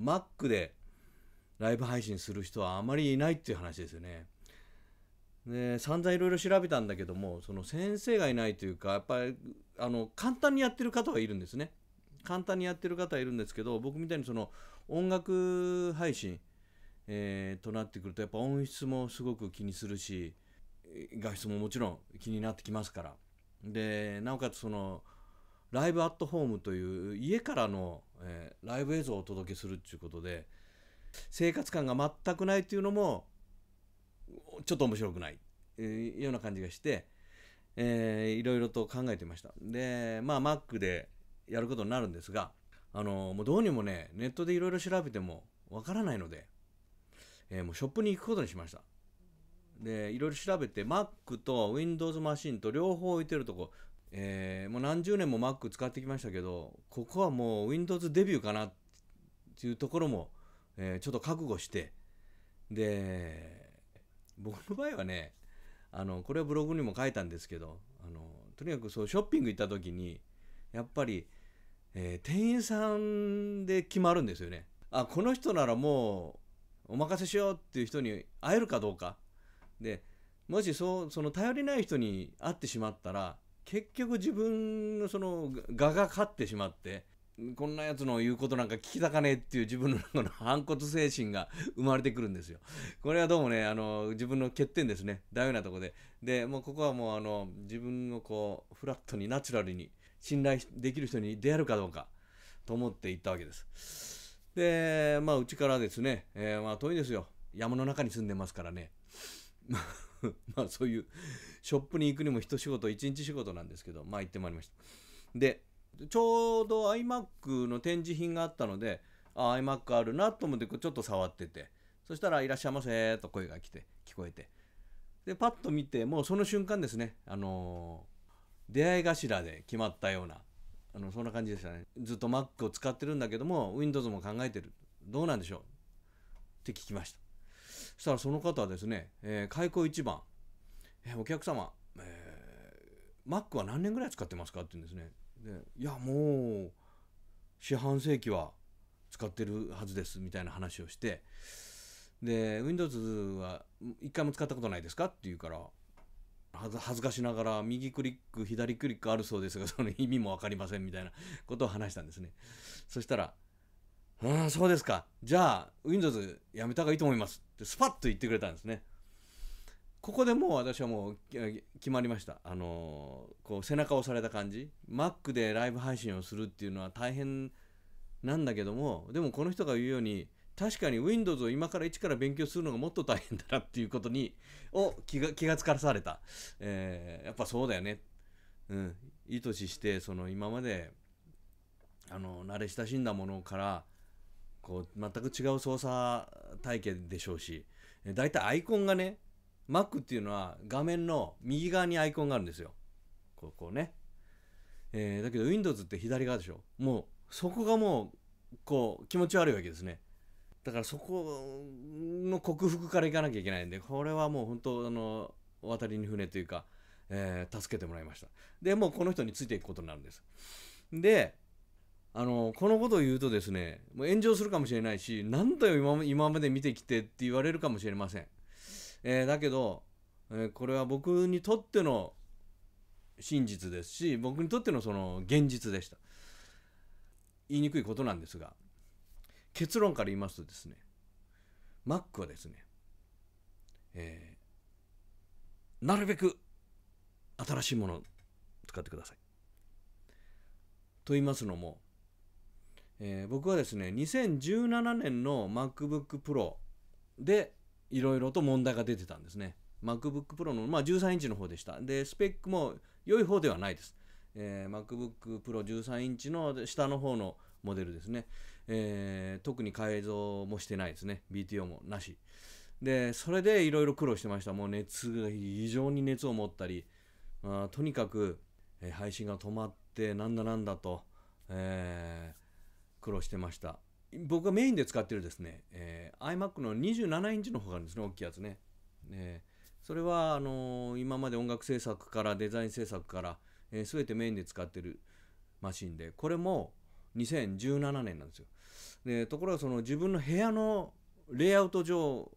Mac でライブ配信する人はあまりいないっていう話ですよね。で散々いろいろ調べたんだけどもその先生がいないというかやっぱりあの簡単にやってる方はいるんですね。簡単にやってる方はいるんですけど僕みたいにその音楽配信、えー、となってくるとやっぱ音質もすごく気にするし画質ももちろん気になってきますからでなおかつそのライブアットホームという家からの、えー、ライブ映像をお届けするということで生活感が全くないというのもちょっと面白くない、えー、ような感じがして、えー、いろいろと考えてましたでまあ Mac でやることになるんですがあのもうどうにもねネットでいろいろ調べてもわからないので、えー、もうショップに行くことにしましたでいろいろ調べて Mac と Windows マシンと両方置いてるとこえー、もう何十年も Mac 使ってきましたけどここはもう Windows デビューかなっていうところも、えー、ちょっと覚悟してで僕の場合はねあのこれはブログにも書いたんですけどあのとにかくそうショッピング行った時にやっぱり、えー、店員さんで決まるんですよねあこの人ならもうお任せしようっていう人に会えるかどうかでもしそうその頼りない人に会ってしまったら結局自分のその我が勝ってしまってこんなやつの言うことなんか聞きたかねえっていう自分の中の反骨精神が生まれてくるんですよ。これはどうもねあの自分の欠点ですね大よなとこででもうここはもうあの自分をこうフラットにナチュラルに信頼できる人に出会えるかどうかと思って行ったわけです。でまあうちからですね、えー、まあ遠いですよ山の中に住んでますからね。まあそういうショップに行くにも一仕事一日仕事なんですけどまあ行ってまいりましたでちょうど iMac の展示品があったのであ iMac あるなと思ってちょっと触っててそしたら「いらっしゃいませ」と声が来て聞こえてでパッと見てもうその瞬間ですねあのー、出会い頭で決まったようなあのそんな感じでしたねずっと Mac を使ってるんだけども Windows も考えてるどうなんでしょうって聞きましたそしたらその方はですね、えー、開口一番、えー、お客様、えー、マックは何年ぐらい使ってますか?」って言うんですね。でいやもう四半世紀は使ってるはずですみたいな話をしてで Windows は一回も使ったことないですかって言うから恥ずかしながら右クリック左クリックあるそうですがその意味も分かりませんみたいなことを話したんですねそしたらうんそうですかじゃあ Windows やめた方がいいと思いますってスパッと言ってくれたんですねここでもう私はもう決まりましたあのー、こう背中を押された感じ Mac でライブ配信をするっていうのは大変なんだけどもでもこの人が言うように確かに Windows を今から一から勉強するのがもっと大変だなっていうことにを気が気がつかされた、えー、やっぱそうだよね、うん、意図してその今まであの慣れ親しんだものからこう全く違う操作体験でしょうし大体アイコンがね Mac っていうのは画面の右側にアイコンがあるんですよここね、えー、だけど Windows って左側でしょもうそこがもうこう気持ち悪いわけですねだからそこの克服からいかなきゃいけないんでこれはもう本当あの渡りに船というか、えー、助けてもらいましたでもうこの人についていくことになるんですであのこのことを言うとですねもう炎上するかもしれないし何だよ今まで見てきてって言われるかもしれません、えー、だけど、えー、これは僕にとっての真実ですし僕にとってのその現実でした言いにくいことなんですが結論から言いますとですねマックはですね、えー、なるべく新しいものを使ってくださいと言いますのもえー、僕はですね2017年の MacBookPro でいろいろと問題が出てたんですね MacBookPro の、まあ、13インチの方でしたでスペックも良い方ではないです、えー、MacBookPro13 インチの下の方のモデルですね、えー、特に改造もしてないですね BTO もなしでそれでいろいろ苦労してましたもう熱が非常に熱を持ったりあとにかく、配信が止まってなんだなんだと、えー、苦労してました僕がメインで使ってるですね、えー、iMac の27インチの方があるんですね大きいやつね、えそれはあのー、今まで音楽制作からデザイン制作から、えー、全てメインで使ってるマシンでこれも2017年なんですよでところがその自分の部屋のレイアウト上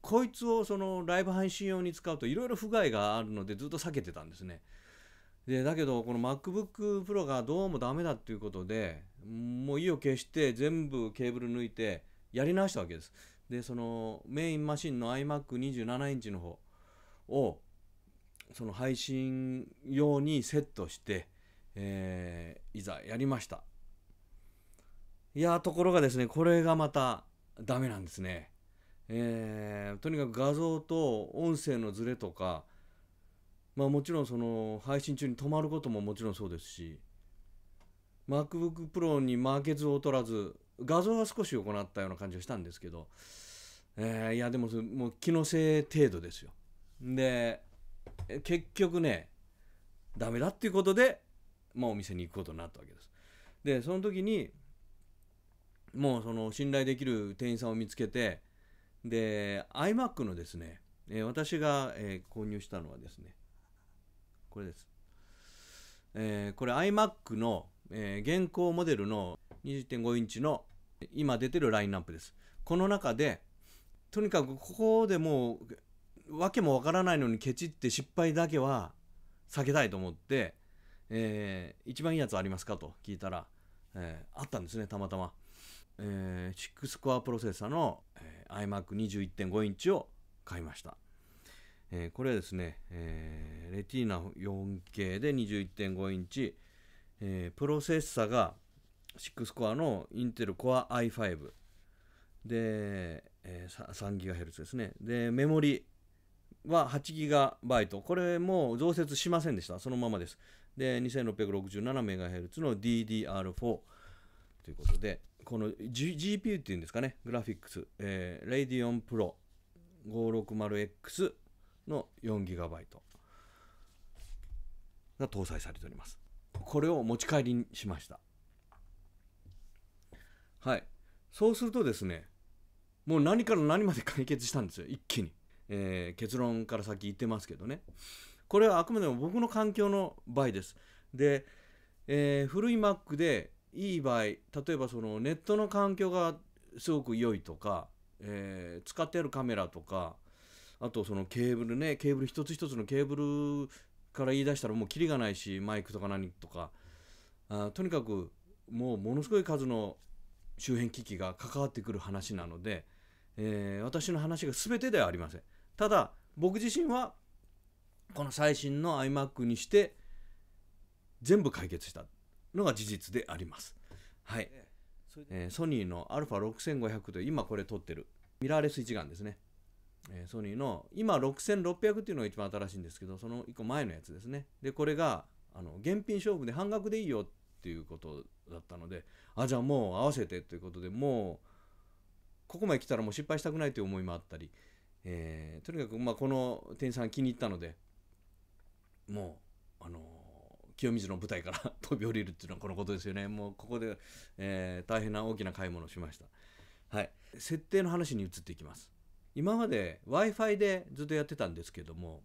こいつをそのライブ配信用に使うといろいろ不具合があるのでずっと避けてたんですねでだけどこの MacBook Pro がどうもダメだっていうことでもう意を決して全部ケーブル抜いてやり直したわけですでそのメインマシンの iMac27 インチの方をその配信用にセットして、えー、いざやりましたいやところがですねこれがまたダメなんですねえー、とにかく画像と音声のズレとかまあもちろんその配信中に止まることももちろんそうですし MacBook Pro にマーケズを取らず画像は少し行ったような感じがしたんですけど、えー、いやでももう気のせい程度ですよで結局ねダメだっていうことで、まあ、お店に行くことになったわけですでその時にもうその信頼できる店員さんを見つけてで iMac のですね、えー、私が、えー、購入したのはですねこれです、えー、これ iMac のえー、現行モデルの20.5インチの今出てるラインナップです。この中で、とにかくここでもう、わけもわからないのにケチって失敗だけは避けたいと思って、えー、一番いいやつありますかと聞いたら、えー、あったんですね、たまたま。えー、6コアプロセッサの、えー、iMac21.5 インチを買いました。えー、これはですね、えー、レティーナ 4K で21.5インチ、えー、プロセッサが6コアのインテルコア i5 で、えー、3GHz ですねでメモリは 8GB これも増設しませんでしたそのままですで 2667MHz の DDR4 ということでこの、G、GPU っていうんですかねグラフィックス、えー、Radeon Pro 560X の 4GB が搭載されておりますこれを持ち帰りにしましたはいそうするとですねもう何から何まで解決したんですよ一気に、えー、結論から先言ってますけどねこれはあくまでも僕の環境の場合ですで、えー、古い Mac でいい場合例えばそのネットの環境がすごく良いとか、えー、使ってあるカメラとかあとそのケーブルねケーブル一つ一つのケーブルから言い出したらもうキリがないしマイクとか何とかあとにかくもうものすごい数の周辺機器が関わってくる話なので、えー、私の話が全てではありませんただ僕自身はこの最新の iMac にして全部解決したのが事実でありますはい、えー、ソニーの α6500 という今これ撮ってるミラーレス一眼ですねえソニーの今6600っていうのが一番新しいんですけどその1個前のやつですねでこれがあの現品勝負で半額でいいよっていうことだったのであじゃあもう合わせてということでもうここまで来たらもう失敗したくないという思いもあったり、えー、とにかくまこの店員さん気に入ったのでもうあのー、清水の舞台から 飛び降りるっていうのはこのことですよねもうここで、えー、大変な大きな買い物をしましたはい設定の話に移っていきます今まで w i f i でずっとやってたんですけども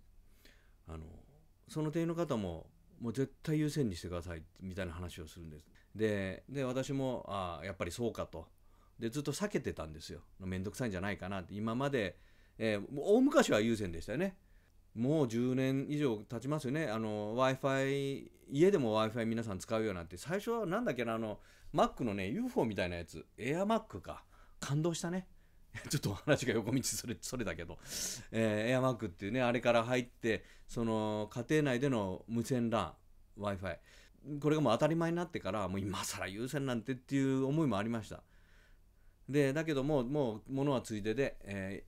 あのその店員の方ももう絶対優先にしてくださいみたいな話をするんですでで私もあやっぱりそうかとでずっと避けてたんですよ面倒くさいんじゃないかなって今まで、えー、大昔は優先でしたよねもう10年以上経ちますよね w i f i 家でも w i f i 皆さん使うようになって最初は何だっけなあの Mac のね UFO みたいなやつ AirMac か感動したね ちょっと話が横道それ それだけど、えー、エアマークっていうねあれから入ってその家庭内での無線 LAN w i f i これがもう当たり前になってからもう今更優先なんてっていう思いもありましたでだけどももうものはついでで、え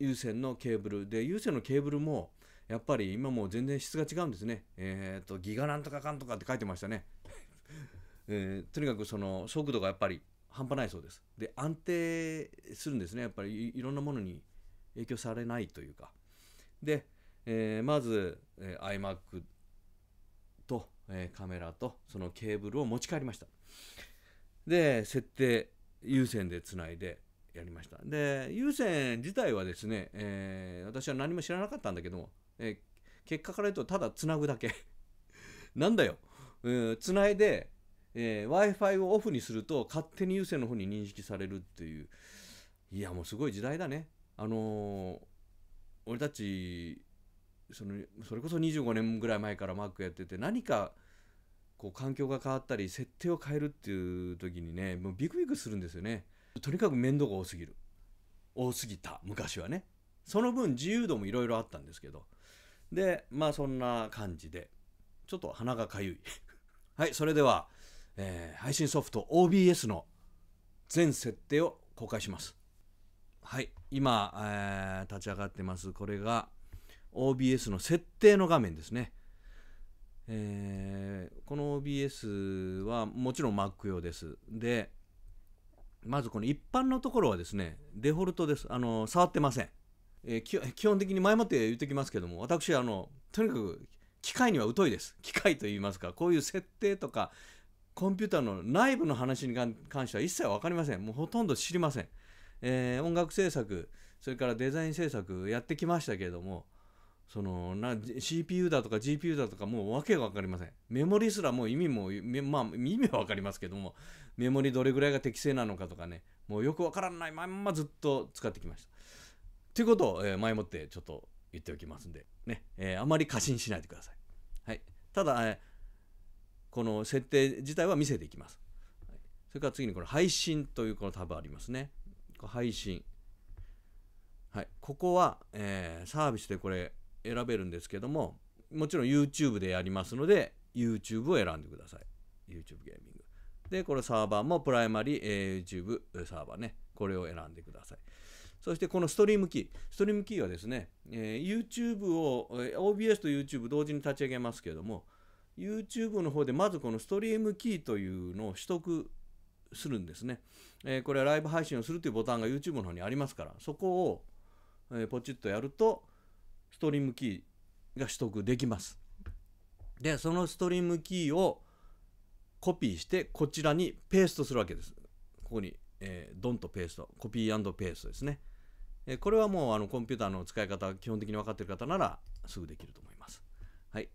ー、有線のケーブルで有線のケーブルもやっぱり今もう全然質が違うんですねえっ、ー、とギガなんとかかんとかって書いてましたね、えー、とにかくその速度がやっぱり半端ないそうですで安定するんですねやっぱりいろんなものに影響されないというかで、えー、まず、えー、iMac と、えー、カメラとそのケーブルを持ち帰りましたで設定有線でつないでやりましたで有線自体はですね、えー、私は何も知らなかったんだけども、えー、結果から言うとただつなぐだけ なんだよつな、えー、いでえー、w i f i をオフにすると勝手に有線の方に認識されるっていういやもうすごい時代だねあのー、俺たちそのそれこそ25年ぐらい前から Mac やってて何かこう環境が変わったり設定を変えるっていう時にねもうビクビクするんですよねとにかく面倒が多すぎる多すぎた昔はねその分自由度もいろいろあったんですけどでまあそんな感じでちょっと鼻がかゆいはいそれではえー、配信ソフト OBS の全設定を公開します。はい、今、えー、立ち上がってます。これが OBS の設定の画面ですね。えー、この OBS はもちろん Mac 用です。で、まずこの一般のところはですね、デフォルトです。あの触ってません、えー、基本的に前もって言ってきますけども、私、あのとにかく機械には疎いです。機械と言いますか、こういう設定とか、コンピューターの内部の話に関しては一切分かりません。もうほとんど知りません。えー、音楽制作、それからデザイン制作やってきましたけれども、そのな CPU だとか GPU だとかもう訳が分かりません。メモリすらもう意味も、まあ意味は分かりますけども、メモリどれぐらいが適正なのかとかね、もうよく分からないまんまずっと使ってきました。ということを、え前もってちょっと言っておきますんで、ね、えー、あまり過信しないでください。はい。ただ、えーこの設定自体は見せていきます。それから次にこの配信というこのタブありますね。配信。はい、ここは、えー、サービスでこれ選べるんですけども、もちろん YouTube でやりますので、YouTube を選んでください。YouTube ゲーミング。で、このサーバーもプライマリー、えー、YouTube サーバーね。これを選んでください。そしてこのストリームキー。ストリームキーはですね、えー、YouTube を、OBS と YouTube 同時に立ち上げますけども、YouTube の方でまずこのストリームキーというのを取得するんですね。えー、これはライブ配信をするというボタンが YouTube の方にありますから、そこを、えー、ポチッとやると、ストリームキーが取得できます。で、そのストリームキーをコピーして、こちらにペーストするわけです。ここに、えー、ドンとペースト、コピーペーストですね。えー、これはもうあのコンピューターの使い方、基本的に分かっている方ならすぐできると思います。はい。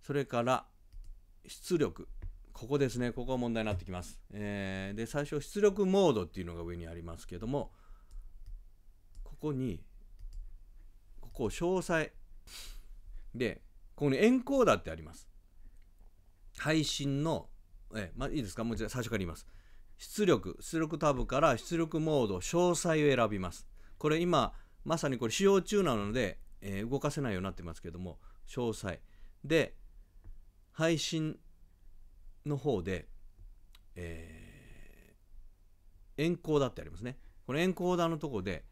それから、出力ここですねここが問題になってきます、えー、で最初出力モードっていうのが上にありますけどもここにここを詳細でここにエンコーダーってあります配信のえまあ、いいですかもう一度最初から言います出力出力タブから出力モード詳細を選びますこれ今まさにこれ使用中なので、えー、動かせないようになってますけども詳細で配信の方で、えー、エンコーダーってありますね。このエンコーダーのとこで、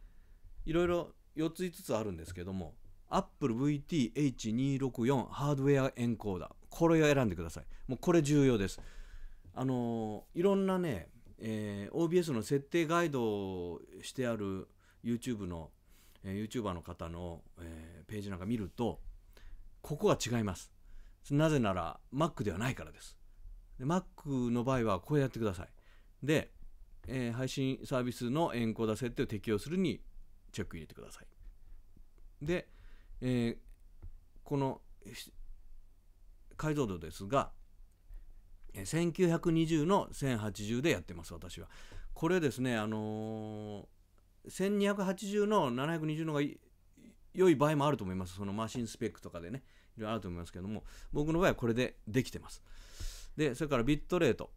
いろいろ4つ5つあるんですけども、Apple VT-H264 ハードウェアエンコーダー。これを選んでください。もうこれ重要です。あのー、いろんなね、えー、OBS の設定ガイドをしてある YouTube の、えー、YouTuber の方の、えー、ページなんか見ると、ここは違います。なぜなら Mac ではないからです。で Mac の場合はこうやってください。で、えー、配信サービスのエンコーダ設定を適用するにチェック入れてください。で、えー、この解像度ですが、1920の1080でやってます、私は。これですね、あのー、1280の720のが良い場合もあると思います、そのマシンスペックとかでね。ろいろあると思いますけども、僕の場合はこれでできてます。で、それからビットレート。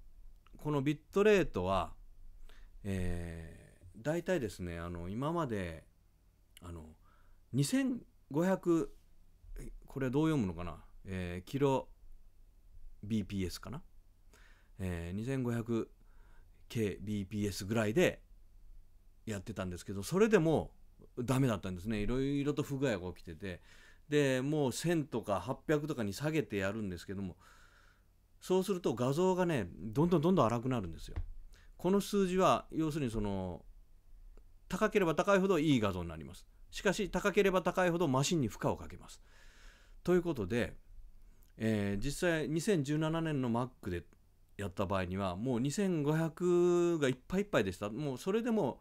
このビットレートは、えー、大体ですね、あの、今まで、あの、2500、これどう読むのかな、えー、キロ BPS かな、えー、2500kbps ぐらいでやってたんですけど、それでもダメだったんですね。いろいろと不具合が起きてて、でもう1000とか800とかに下げてやるんですけどもそうすると画像がねどんどんどんどん荒くなるんですよ。この数字は要するにその高ければ高いほどいい画像になります。しかし高ければ高いほどマシンに負荷をかけます。ということで、えー、実際2017年の Mac でやった場合にはもう2500がいっぱいいっぱいでした。もうそれでも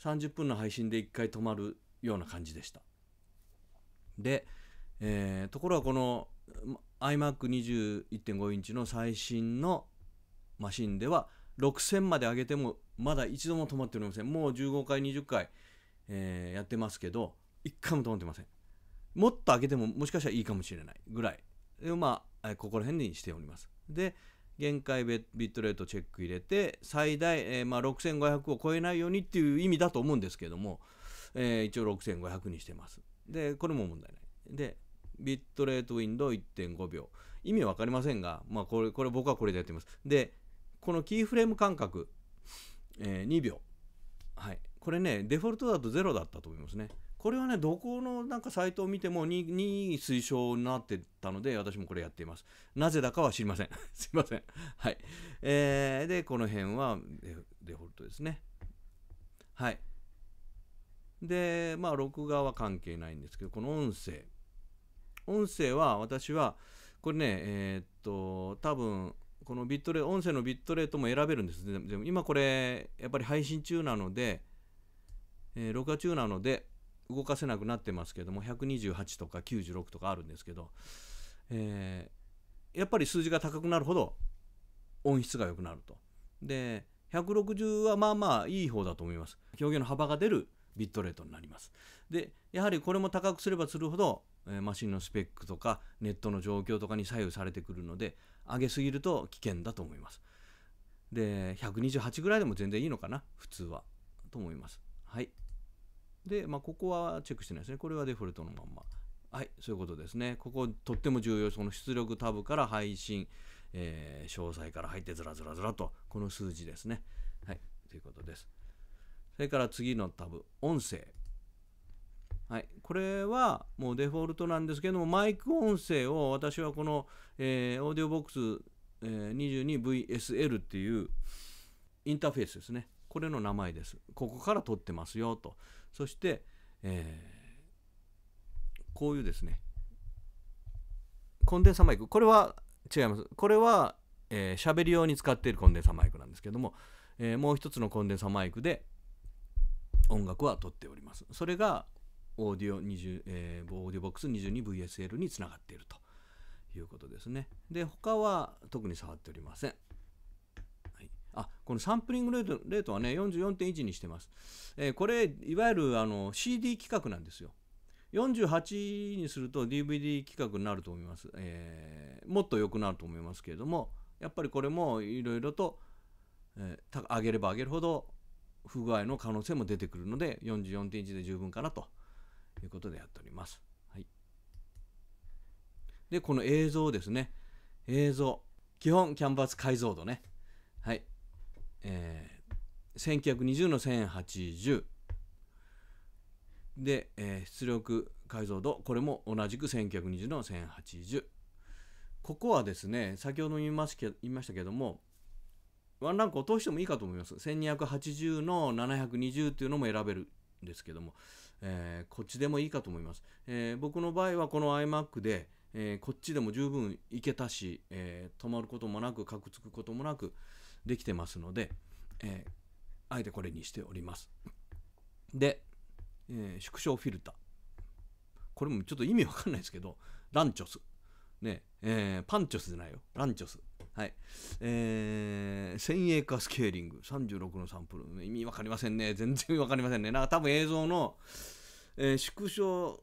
30分の配信で1回止まるような感じでした。で、えー、ところがこの iMac21.5 インチの最新のマシンでは6000まで上げてもまだ一度も止まっておりませんもう15回20回、えー、やってますけど1回も止まってませんもっと上げてももしかしたらいいかもしれないぐらいまあここら辺にしておりますで限界ビットレートチェック入れて最大、えー、まあ、6500を超えないようにっていう意味だと思うんですけども、えー、一応6500にしてますで、これも問題ない。で、ビットレートウィンドウ1.5秒。意味わかりませんが、まあ、これ、これ僕はこれでやってます。で、このキーフレーム間隔、えー、2秒。はい。これね、デフォルトだと0だったと思いますね。これはね、どこのなんかサイトを見ても 2, 2推奨になってたので、私もこれやっています。なぜだかは知りません。すいません。はい。えー、で、この辺はデフォルトですね。はい。でまあ録画は関係ないんですけどこの音声音声は私はこれねえー、っと多分このビットレ音声のビットレートも選べるんですでも今これやっぱり配信中なので、えー、録画中なので動かせなくなってますけども128とか96とかあるんですけど、えー、やっぱり数字が高くなるほど音質が良くなるとで160はまあまあいい方だと思います表現の幅が出るビットレートになります。で、やはりこれも高くすればするほど、えマシンのスペックとかネットの状況とかに左右されてくるので、上げすぎると危険だと思います。で、128ぐらいでも全然いいのかな、普通は。と思います。はい。で、まあ、ここはチェックしてないですね。これはデフォルトのまんま。はい、そういうことですね。ここ、とっても重要。その出力タブから配信、えー、詳細から入ってずらずらずらと、この数字ですね。はい、ということです。それから次のタブ、音声。はい、これはもうデフォルトなんですけども、マイク音声を私はこの、えー、オーディオボックス、えー、22VSL っていうインターフェースですね。これの名前です。ここから取ってますよと。そして、えー、こういうですね、コンデンサマイク。これは違います。これは、えー、喋り用に使っているコンデンサマイクなんですけども、えー、もう一つのコンデンサマイクで、音楽はとっております。それがオーディオ20、えー、オーディオボックス 22VSL につながっているということですね。で、他は特に触っておりません。はい、あ、このサンプリングレートレートはね、44.1にしてます。えー、これ、いわゆるあの CD 規格なんですよ。48にすると DVD 規格になると思います。えー、もっと良くなると思いますけれども、やっぱりこれもいろいろと、えー、上げれば上げるほど不具合の可能性も出てくるので44.1で十分かなということでやっております。はい、でこの映像ですね映像基本キャンバス解像度ねはいえー、1920の1080で、えー、出力解像度これも同じく1920の1080ここはですね先ほども言いましたけどもワンランク落としてもいいかと思います。1280の720っていうのも選べるんですけども、えー、こっちでもいいかと思います。えー、僕の場合はこの iMac で、えー、こっちでも十分いけたし、え止まることもなく、かくつくこともなくできてますので、えあえてこれにしております。で、え縮小フィルター。これもちょっと意味わかんないですけど、ランチョス。ねえー、パンチョスじゃないよランチョスはいえー、先鋭化スケーリング36のサンプル、意味わかりませんね全然わかりませんねなんか多分映像の、えー、縮小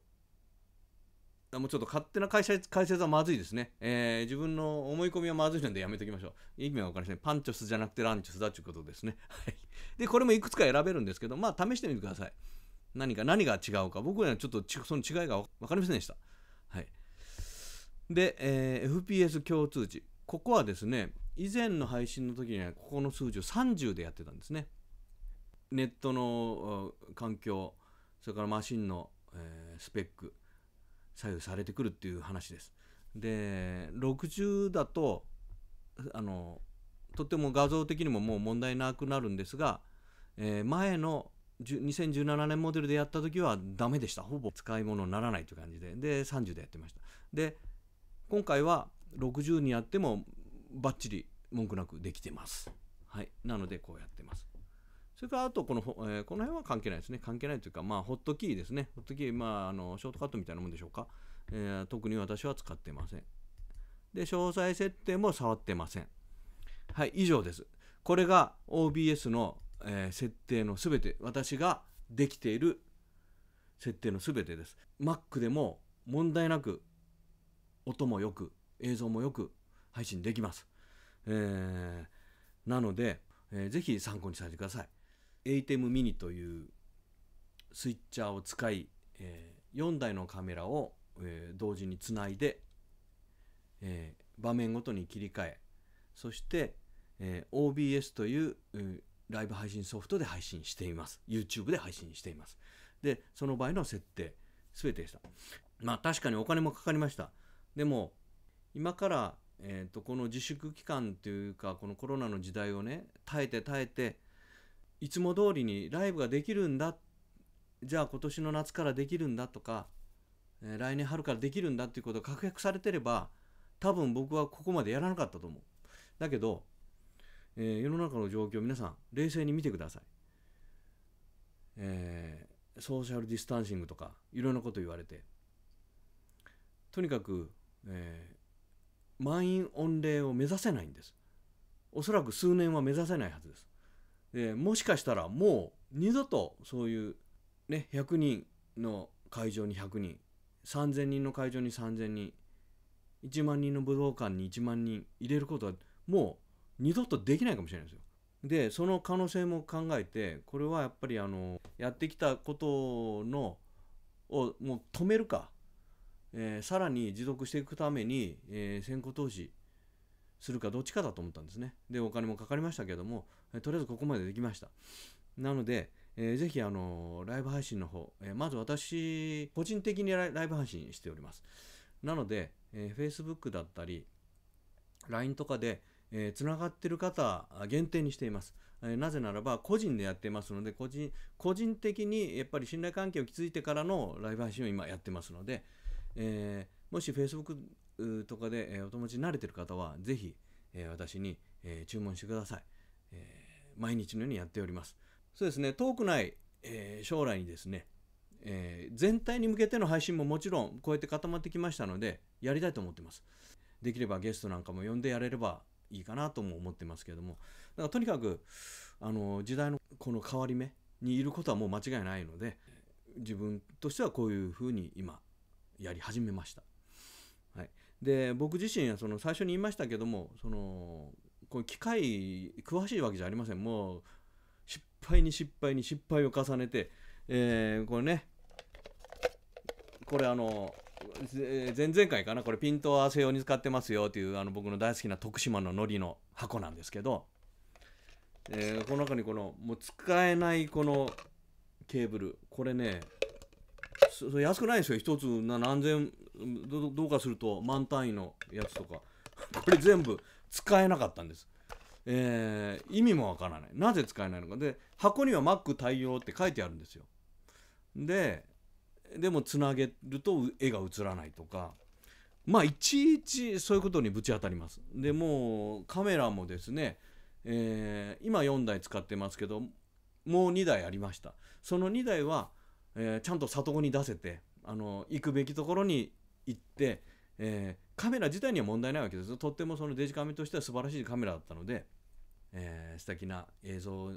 もうちょっと勝手な解説解説はまずいですね、えー、自分の思い込みはまずいのでやめておきましょう。意味は分かりません。パンチョスじゃなくてランチョスだということですね。はい。で、これもいくつか選べるんですけど、まあ試してみてください。何か、何が違うか。僕にはちょっとその違いが分かりませんでした。はい。で、えー、FPS 共通値ここはですね以前の配信の時にはここの数字を30でやってたんですねネットの環境それからマシンの、えー、スペック左右されてくるっていう話ですで60だとあのとても画像的にももう問題なくなるんですが、えー、前の2017年モデルでやった時はダメでしたほぼ使い物にならないという感じでで30でやってましたで今回は60にやってもバッチリ文句なくできてます。はい、なのでこうやってます。それからあとこの、えー、この辺は関係ないですね。関係ないというか、まあ、ホットキーですね。ホットキー、まあ、あのショートカットみたいなもんでしょうか、えー、特に私は使ってません。で、詳細設定も触ってません。はい、以上です。これが OBS の、えー、設定のすべて、私ができている設定のすべてです。Mac でも問題なく音もよく映像もよく配信できます。えー、なので、えー、ぜひ参考にされてください。ATEM mini というスイッチャーを使い、えー、4台のカメラを、えー、同時につないで、えー、場面ごとに切り替えそして、え OBS という、ライブ配信ソフトで配信しています YouTube で配信していますでその場合の設定全てでしたまあ確かにお金もかかりましたでも今から、えーと、この自粛期間というかこのコロナの時代をね耐えて耐えていつも通りにライブができるんだじゃあ今年の夏からできるんだとか、えー、来年春からできるんだっていうことが確約されてれば多分僕はここまでやらなかったと思う。だけど、えー、世の中の状況皆さん冷静に見てください。えー、ソーシャルディスタンシングとかいろんなこと言われてとにかくえー、満員御礼を目指せないんですおそらく数年は目指せないはずですでもしかしたらもう二度とそういう、ね、100人の会場に100人3,000人の会場に3,000人1万人の武道館に1万人入れることはもう二度とできないかもしれないですよ。でその可能性も考えてこれはやっぱりあのやってきたことのをもう止めるかえー、さらに持続していくために、えー、先行投資するかどっちかだと思ったんですね。で、お金もかかりましたけども、えー、とりあえずここまでできました。なので、えー、ぜひ、あのライブ配信の方、えまず私、個人的にライブ配信しております。なので、え Facebook だったり、LINE とかで、えー、つながってる方限定にしています、えなぜならば個人でやっていますので個人個人的にやっぱり信頼関係を築いてからのライブ配信を今やってますので、えー、もし Facebook とかで、えお友達に慣れてる方は、ぜひ、えー、私に、え注文してください、え毎日のようにやっております。そうですね、遠くない、え将来にですね、え全体に向けての配信ももちろん、こうやって固まってきましたので、やりたいと思ってます。できればゲストなんかも呼んでやれればいいかなとも思ってますけれども、だからとにかく、あの、時代のこの変わり目にいることはもう間違いないので、自分としてはこういうふうに今やり始めました。はい、で僕自身はその最初に言いましたけどもそのこの機械詳しいわけじゃありませんもう失敗に失敗に失敗を重ねて、えー、これねこれあの前々回かなこれピント合わせ用に使ってますよというあの僕の大好きな徳島の海苔の箱なんですけど、えー、この中にこのもう使えないこのケーブルこれねそう安くないんですよ一つな何千どどうかすると満単位のやつとか これ全部使えなかったんです、えー、意味もわからないなぜ使えないのかで箱には Mac 対応って書いてあるんですよででもつなげると絵が映らないとかまあいちいちそういうことにぶち当たりますでもうカメラもですね、えー、今4台使ってますけどもう2台ありましたその2台はえー、ちゃんと里子に出せてあの行くべきところに行って、えー、カメラ自体には問題ないわけですとってもそのデジカメとしては素晴らしいカメラだったので、えー、素敵な映像を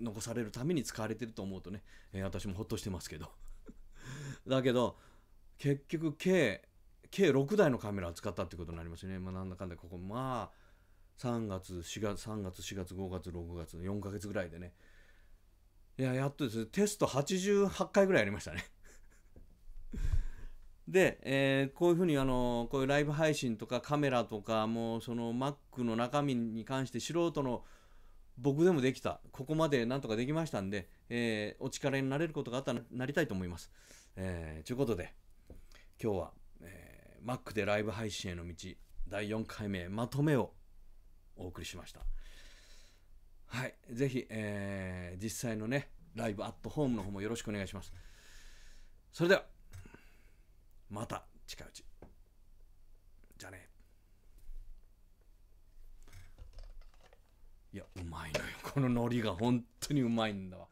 残されるために使われてると思うとね、えー、私もほっとしてますけど だけど結局計計6台のカメラを使ったってことになりますね、まあ、なんだかんだここまあ3月4月3月4月5月6月4ヶ月ぐらいでねいややっとですテスト88回ぐらいやりましたね で、えー、こういうふうにあのこういうライブ配信とかカメラとかもうその Mac の中身に関して素人の僕でもできたここまでなんとかできましたんで、えー、お力になれることがあったらなりたいと思います。えー、ということで今日は、えー、Mac でライブ配信への道第4回目まとめをお送りしました。はい、ぜひ、えー、実際のね、ライブアットホームの方もよろしくお願いします。それでは、また近いうち。じゃねいや、うまいのよ。この海苔が本当にうまいんだわ。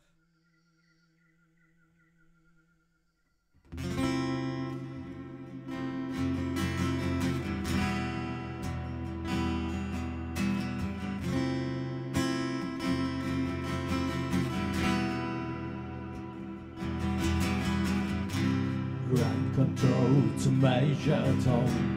to Major Tom.